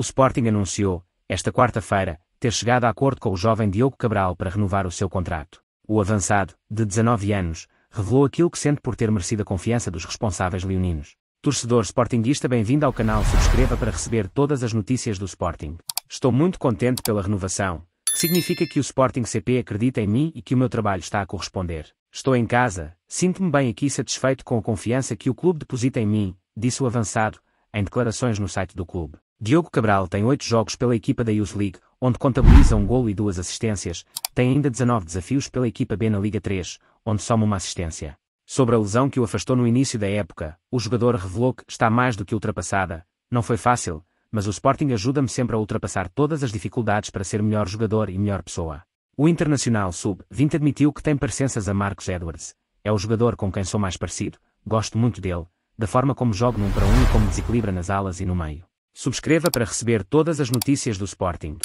O Sporting anunciou, esta quarta-feira, ter chegado a acordo com o jovem Diogo Cabral para renovar o seu contrato. O avançado, de 19 anos, revelou aquilo que sente por ter merecido a confiança dos responsáveis leoninos. Torcedor Sportingista, bem-vindo ao canal, subscreva para receber todas as notícias do Sporting. Estou muito contente pela renovação, que significa que o Sporting CP acredita em mim e que o meu trabalho está a corresponder. Estou em casa, sinto-me bem aqui satisfeito com a confiança que o clube deposita em mim, disse o avançado, em declarações no site do clube. Diogo Cabral tem oito jogos pela equipa da Youth League, onde contabiliza um golo e duas assistências, tem ainda 19 desafios pela equipa B na Liga 3, onde soma uma assistência. Sobre a lesão que o afastou no início da época, o jogador revelou que está mais do que ultrapassada, não foi fácil, mas o Sporting ajuda-me sempre a ultrapassar todas as dificuldades para ser melhor jogador e melhor pessoa. O Internacional Sub-20 admitiu que tem parecenças a Marcos Edwards. É o jogador com quem sou mais parecido, gosto muito dele, da forma como jogo num para um e como desequilibra nas alas e no meio. Subscreva para receber todas as notícias do Sporting.